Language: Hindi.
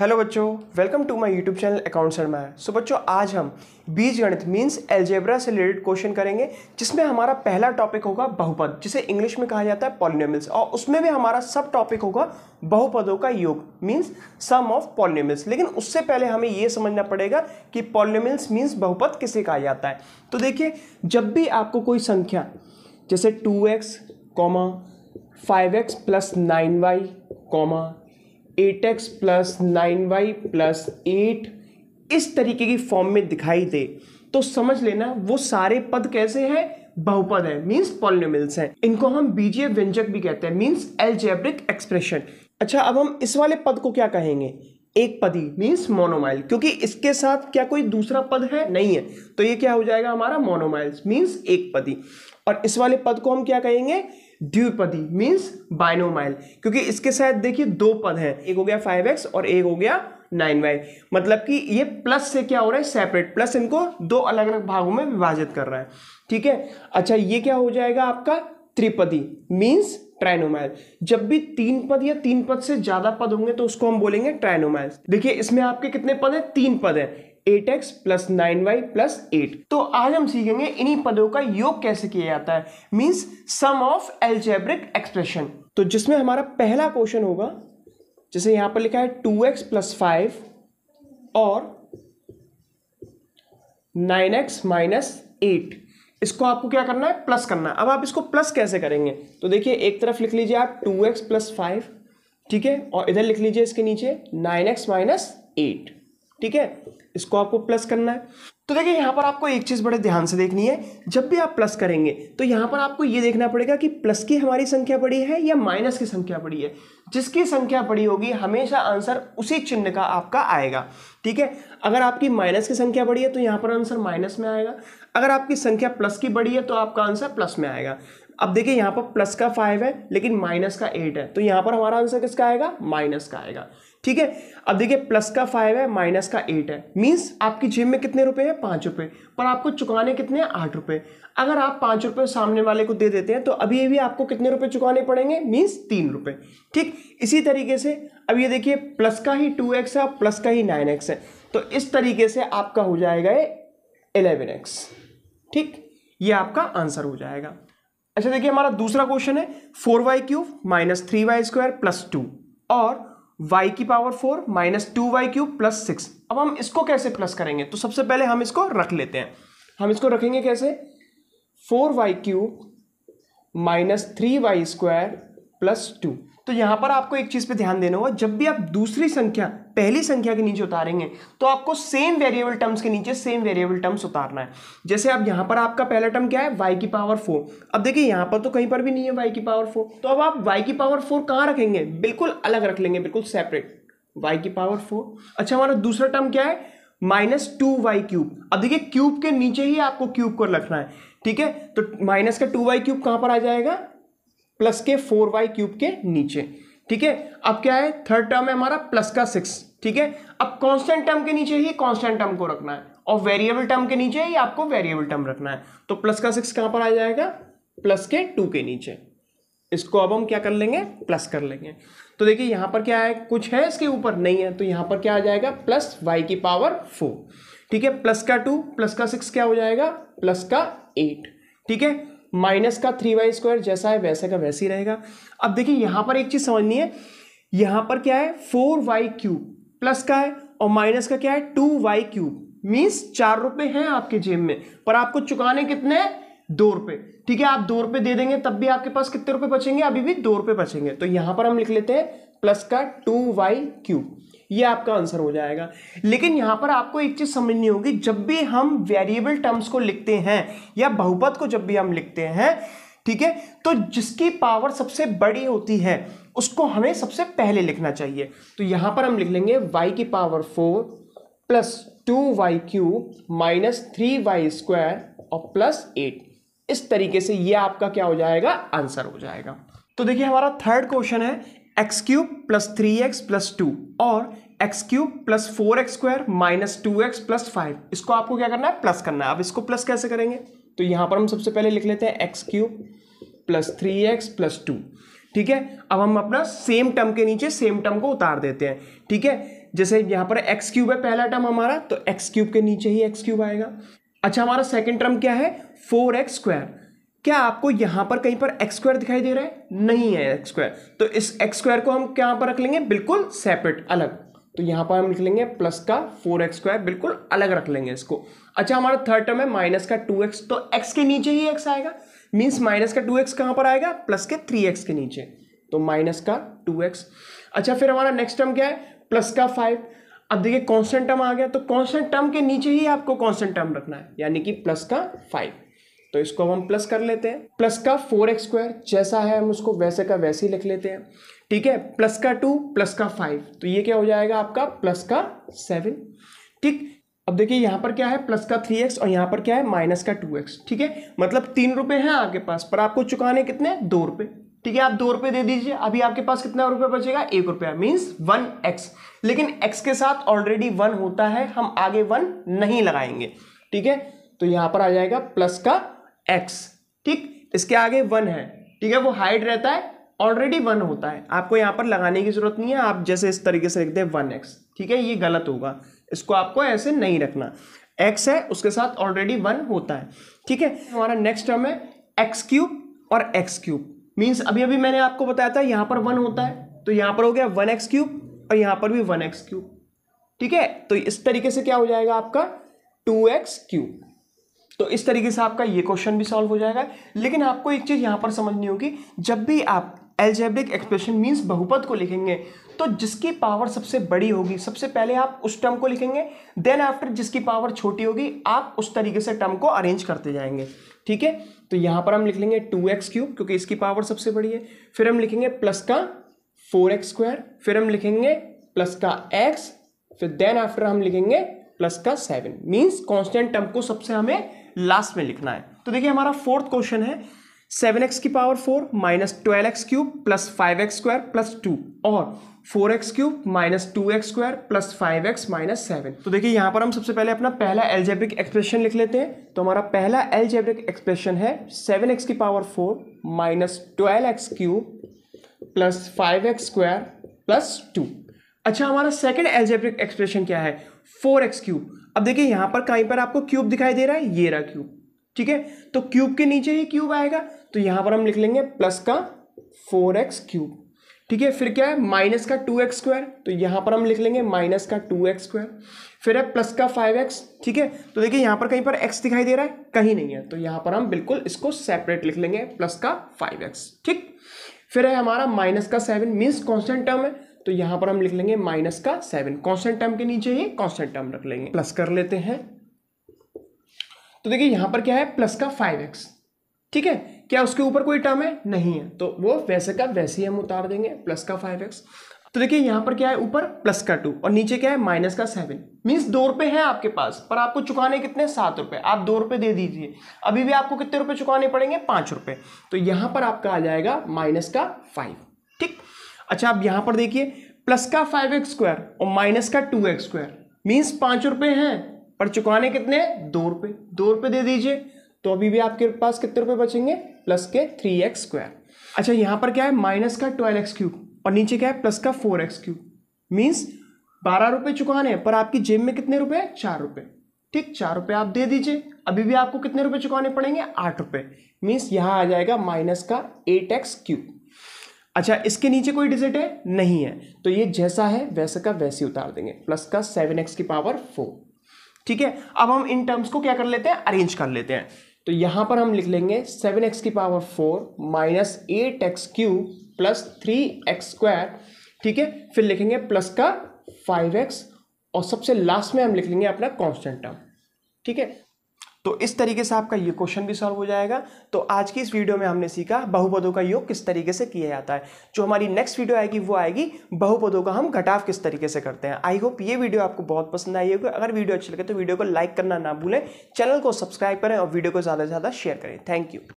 हेलो बच्चों welcome to my YouTube channel अकाउंट शर्मा है सो बच्चों आज हम बीज गणित मीन्स एल्जेब्रा से रिलेटेड क्वेश्चन करेंगे जिसमें हमारा पहला टॉपिक होगा बहुपद जिसे इंग्लिश में कहा जाता है पॉलिनेमिल्स और उसमें भी हमारा सब टॉपिक होगा बहुपदों का योग मीन्स सम ऑफ पॉलिनोमिल्स लेकिन उससे पहले हमें यह समझना पड़ेगा कि पॉलिनोमिल्स मीन्स बहुपद किसे कहा जाता है तो देखिए जब भी आपको कोई संख्या जैसे two x comma five x plus nine y comma eight x plus nine y plus eight इस तरीके की फॉर्म में दिखाई दे तो समझ लेना वो सारे पद कैसे हैं बहुपद है मीन्स पॉलिनोमिल्स हैं इनको हम बीजीय व्यंजक भी कहते हैं मीन्स एल्जेब्रिक एक्सप्रेशन अच्छा अब हम इस वाले पद को क्या कहेंगे एक पदी मीन्स मोनोमाइल क्योंकि इसके साथ क्या कोई दूसरा पद है नहीं है तो ये क्या हो जाएगा हमारा मोनोमाइल्स मीन्स एक पदी और इस वाले पद को हम क्या कहेंगे द्विपदी मीन्स बाइनोमाइल क्योंकि इसके साथ देखिए दो पद हैं एक हो गया फाइव एक्स और एक हो गया नाइन वाई मतलब कि ये प्लस से क्या हो रहा है सेपरेट प्लस इनको दो अलग अलग भागों में विभाजित कर रहा है ठीक है अच्छा ये क्या हो जाएगा आपका त्रिपदी मीन्स ट्राइनोमाइल जब भी तीन पद या तीन पद से ज्यादा पद होंगे तो उसको हम बोलेंगे ट्राइनोमाइल देखिए इसमें आपके कितने पद हैं तीन पद हैं eight x plus nine y plus eight तो आज हम सीखेंगे इन्हीं पदों का योग कैसे किया जाता है means sum of algebraic expression तो जिसमें हमारा पहला क्वेश्चन होगा जैसे यहां पर लिखा है टू एक्स प्लस फाइव और नाइन एक्स माइनस एट इसको आपको क्या करना है प्लस करना है अब आप इसको प्लस कैसे करेंगे तो देखिए एक तरफ लिख लीजिए आप टू एक्स प्लस फाइव ठीक है और इधर लिख लीजिए इसके नीचे नाइन एक्स माइनस एट ठीक है इसको आपको प्लस करना है तो देखिए यहाँ पर आपको एक चीज़ बड़े ध्यान से देखनी है जब भी आप प्लस करेंगे तो यहाँ पर आपको ये देखना पड़ेगा कि प्लस की हमारी संख्या बड़ी है या माइनस की संख्या बड़ी है जिसकी संख्या बड़ी होगी हमेशा आंसर उसी चिन्ह का आपका आएगा ठीक है अगर आपकी माइनस की संख्या बड़ी है तो यहाँ पर आंसर माइनस में आएगा अगर आपकी संख्या प्लस की बड़ी है तो आपका आंसर प्लस में आएगा अब देखिए यहाँ पर प्लस का फाइव है लेकिन माइनस का एट है तो यहाँ पर हमारा आंसर किसका आएगा माइनस का आएगा ठीक है अब देखिए प्लस का फाइव है माइनस का एट है मीन्स आपकी जेब में कितने रुपए हैं पाँच रुपए पर आपको चुकाने कितने हैं आठ रुपए अगर आप पाँच रुपए सामने वाले को दे देते हैं तो अभी भी आपको कितने रुपए चुकाने पड़ेंगे मीन्स तीन रुपए ठीक इसी तरीके से अब ये देखिए प्लस का ही टू एक्स है और प्लस का ही नाइन एक्स है तो इस तरीके से आपका हो जाएगा ये एलेवन एक्स ठीक ये आपका आंसर हो जाएगा अच्छा देखिए हमारा दूसरा क्वेश्चन है four y cube minus three y square plus two और y की power four minus two y cube plus six अब हम इसको कैसे प्लस करेंगे तो सबसे पहले हम इसको रख लेते हैं हम इसको रखेंगे कैसे four y cube minus three y square plus two तो यहां पर आपको एक चीज़ पे ध्यान देना होगा जब भी आप दूसरी संख्या पहली संख्या के नीचे उतारेंगे तो आपको सेम वेरिएबल टर्म्स के नीचे सेम वेरिएबल टर्म्स उतारना है जैसे अब यहां पर आपका पहला टर्म क्या है वाई की पावर फोर अब देखिए यहां पर तो कहीं पर भी नहीं है वाई की पावर फोर तो अब आप वाई की पावर फोर कहां रखेंगे बिल्कुल अलग रख लेंगे बिल्कुल सेपरेट वाई की पावर फोर अच्छा हमारा दूसरा टर्म क्या है माइनस टू वाई क्यूब अब देखिए क्यूब के नीचे ही आपको क्यूब को रखना है ठीक है तो माइनस का टू वाई क्यूब कहां पर आ जाएगा प्लस के फोर वाई क्यूब के नीचे ठीक है अब क्या है थर्ड टर्म है हमारा प्लस का सिक्स ठीक है अब कांस्टेंट टर्म के नीचे ही कांस्टेंट टर्म को रखना है और वेरिएबल टर्म के नीचे ही आपको वेरिएबल टर्म रखना है तो प्लस का सिक्स कहां पर आ जाएगा प्लस के टू के नीचे इसको अब हम क्या कर लेंगे प्लस कर लेंगे तो देखिए यहां पर क्या है कुछ है इसके ऊपर नहीं है तो यहां पर क्या आ जाएगा प्लस वाई की पावर फोर ठीक है प्लस का टू प्लस का सिक्स क्या हो जाएगा प्लस का एट ठीक है माइनस का थ्री वाई स्क्वायर जैसा है वैसे का वैसे ही रहेगा अब देखिए यहां पर एक चीज़ समझनी है यहां पर क्या है फोर वाई क्यूब प्लस का है और माइनस का क्या है टू वाई क्यूब मीन्स चार रुपए हैं आपके जेब में पर आपको चुकाने कितने दो रुपए ठीक है आप दो रुपए दे देंगे तब भी आपके पास कितने रुपए बचेंगे अभी भी दो रुपए बचेंगे तो यहां पर हम लिख लेते हैं प्लस का टू वाई क्यू यह आपका आंसर हो जाएगा लेकिन यहां पर आपको एक चीज़ समझनी होगी जब भी हम वेरिएबल टर्म्स को लिखते हैं या बहुपद को जब भी हम लिखते हैं ठीक है तो जिसकी पावर सबसे बड़ी होती है उसको हमें सबसे पहले लिखना चाहिए तो यहां पर हम लिख लेंगे वाई की power four plus two y cube minus three y square और प्लस एट इस तरीके से ये आपका क्या हो जाएगा आंसर हो जाएगा तो देखिए हमारा थर्ड क्वेश्चन है x cube plus three x plus two और x cube plus four x square minus two x plus five इसको आपको क्या करना है प्लस करना है अब इसको प्लस कैसे करेंगे तो यहां पर हम सबसे पहले लिख लेते हैं x cube plus three x plus two ठीक है अब हम अपना सेम टर्म के नीचे सेम टर्म को उतार देते हैं ठीक है जैसे यहां पर एक्स क्यूब है पहला टर्म हमारा तो एक्स क्यूब के नीचे ही एक्स क्यूब आएगा अच्छा हमारा सेकेंड टर्म क्या है फोर एक्स स्क्वायर क्या आपको यहां पर कहीं पर एक्स स्क्वायर दिखाई दे रहा है नहीं है एक्स स्क्वायर तो इस एक्स स्क्वायर को हम क्या पर रख लेंगे बिल्कुल सेपरेट अलग तो यहां पर हम लिख लेंगे प्लस का फोर एक्स स्क्वायर बिल्कुल अलग रख लेंगे इसको अच्छा हमारा थर्ड टर्म है माइनस का टू एक्स तो एक्स के नीचे ही एक्स आएगा मीन्स माइनस का टू एक्स कहाँ पर आएगा प्लस के थ्री एक्स के नीचे तो माइनस का टू एक्स अच्छा फिर हमारा नेक्स्ट टर्म क्या है प्लस का फाइव अब देखिए कॉन्स्टेंट टर्म आ गया तो कॉन्स्टेंट टर्म के नीचे ही आपको कॉन्स्टेंट टर्म रखना है यानी कि प्लस का फाइव तो इसको हम प्लस कर लेते हैं प्लस का फोर एक्स स्क्वायर जैसा है हम उसको वैसे का वैसे ही लिख लेते हैं ठीक है प्लस का टू प्लस का फाइव तो ये क्या हो जाएगा आपका प्लस का सेवन ठीक अब देखिए यहां पर क्या है प्लस का थ्री एक्स और यहाँ पर क्या है माइनस का टू एक्स ठीक है मतलब तीन रुपये हैं आपके पास पर आपको चुकाने कितने दो रुपये ठीक है आप दो रुपये दे दीजिए अभी आपके पास कितना रुपए बचेगा एक रुपया मीन्स वन एक्स लेकिन एक्स के साथ ऑलरेडी वन होता है हम आगे वन नहीं लगाएंगे ठीक है तो यहाँ पर आ जाएगा प्लस का एक्स ठीक इसके आगे वन है ठीक है वो हाइट रहता है ऑलरेडी वन होता है आपको यहां पर लगाने की जरूरत नहीं है आप जैसे इस तरीके से लिख हैं वन एक्स ठीक है ये गलत होगा इसको आपको ऐसे नहीं रखना एक्स है उसके साथ ऑलरेडी वन होता है ठीक है हमारा नेक्स्ट टर्म है एक्स क्यूब और एक्स क्यूब मीन्स अभी अभी मैंने आपको बताया था यहां पर वन होता है तो यहां पर हो गया वन एक्स क्यूब और यहां पर भी वन एक्स क्यूब ठीक है तो इस तरीके से क्या हो जाएगा आपका टू एक्स क्यूब तो इस तरीके से आपका ये क्वेश्चन भी सॉल्व हो जाएगा लेकिन आपको एक चीज़ यहां पर समझनी होगी जब भी आप एल्जेब्रिक एक्सप्रेशन मीन्स बहुपद को लिखेंगे तो जिसकी पावर सबसे बड़ी होगी सबसे पहले आप उस टर्म को लिखेंगे देन आफ्टर जिसकी पावर छोटी होगी आप उस तरीके से टर्म को अरेंज करते जाएंगे ठीक है तो यहां पर हम लिख लेंगे टू एक्स क्यूब क्योंकि इसकी पावर सबसे बड़ी है फिर हम लिखेंगे प्लस का फोर एक्स स्क्वायर फिर हम लिखेंगे प्लस का एक्स फिर देन आफ्टर हम लिखेंगे प्लस का सेवन मीन्स कॉन्स्टेंट टर्म को सबसे हमें लास्ट में लिखना है तो देखिए हमारा फोर्थ क्वेश्चन है सेवन एक्स की power four minus twelve x cube plus five x square plus two और four x cube minus two x square plus five x minus seven तो देखिए यहाँ पर हम सबसे पहले अपना पहला एल्जेब्रिक एक्सप्रेशन लिख लेते हैं तो हमारा पहला एल्जेब्रिक एक्सप्रेशन है सेवन एक्स की power four minus twelve x cube plus five x square plus two अच्छा हमारा सेकेंड एल्जेब्रिक एक्सप्रेशन क्या है फोर एक्स क्यूब अब देखिए यहां पर कहीं पर आपको क्यूब दिखाई दे रहा है ये रहा क्यूब ठीक है तो क्यूब के नीचे ही क्यूब आएगा तो यहां पर हम लिख लेंगे प्लस का फोर एक्स क्यूब ठीक है फिर क्या है माइनस का टू एक्स स्क्वायर तो यहां पर हम लिख लेंगे माइनस का टू एक्स स्क्वायर फिर है प्लस का फाइव एक्स ठीक है तो देखिए यहां पर कहीं पर एक्स दिखाई दे रहा है कहीं नहीं है तो यहां पर हम बिल्कुल इसको सेपरेट लिख लेंगे प्लस का फाइव एक्स ठीक फिर है हमारा माइनस का सेवन मीन्स कॉन्स्टेंट टर्म है तो यहां पर हम लिख लेंगे माइनस का सेवन कॉन्स्टेंट टर्म के नीचे ही कॉन्स्टेंट टर्म रख लेंगे प्लस कर लेते हैं तो देखिए यहां पर क्या है प्लस का फाइव एक्स ठीक है क्या उसके ऊपर कोई टर्म है नहीं है तो वो वैसे का वैसे ही हम उतार देंगे प्लस का फाइव एक्स तो देखिए यहां पर क्या है ऊपर प्लस का टू और नीचे क्या है माइनस का सेवन मीन्स दो रुपए है आपके पास पर आपको चुकाने कितने सात रुपये आप दो रुपए दे दीजिए अभी भी आपको कितने रुपए चुकाने पड़ेंगे पांच रुपए तो यहां पर आपका आ जाएगा माइनस का फाइव अच्छा आप यहां पर देखिए प्लस का फाइव एक्स स्क्वायर और माइनस का टू एक्स स्क्वायर मीन्स पांच रुपए हैं पर चुकाने कितने दो रुपए दो रुपए दे दीजिए तो अभी भी आपके पास कितने रुपए बचेंगे प्लस के थ्री एक्स स्क्वायर अच्छा यहां पर क्या है माइनस का ट्वेल्व एक्स क्यूब और नीचे क्या है प्लस का फोर एक्स क्यूब मीन्स बारह रुपए चुकाने पर आपकी जेब में कितने रुपए चार रुपए ठीक चार रुपए आप दे दीजिए अभी भी आपको कितने रुपए चुकाने पड़ेंगे आठ रुपए मीन्स यहां आ जाएगा माइनस का एट एक्स क्यूब अच्छा इसके नीचे कोई डिजिट है नहीं है तो ये जैसा है वैसे का वैसे उतार देंगे प्लस का सेवन एक्स की पावर फोर ठीक है अब हम इन टर्म्स को क्या कर लेते हैं अरेंज कर लेते हैं तो यहां पर हम लिख लेंगे सेवन एक्स की power four minus eight x cube plus three x square ठीक है फिर लिखेंगे प्लस का फाइव एक्स और सबसे लास्ट में हम लिख लेंगे अपना कॉन्स्टेंट टर्म ठीक है तो इस तरीके से आपका ये क्वेश्चन भी सॉल्व हो जाएगा तो आज की इस वीडियो में हमने सीखा बहुपदों का योग किस तरीके से किया जाता है जो हमारी नेक्स्ट वीडियो आएगी वो आएगी बहुपदों का हम घटाव किस तरीके से करते हैं आई होप ये वीडियो आपको बहुत पसंद आई होगी अगर वीडियो अच्छी लगे तो वीडियो को लाइक करना ना भूलें चैनल को सब्सक्राइब करें और वीडियो को ज़्यादा से ज़्यादा शेयर करें थैंक यू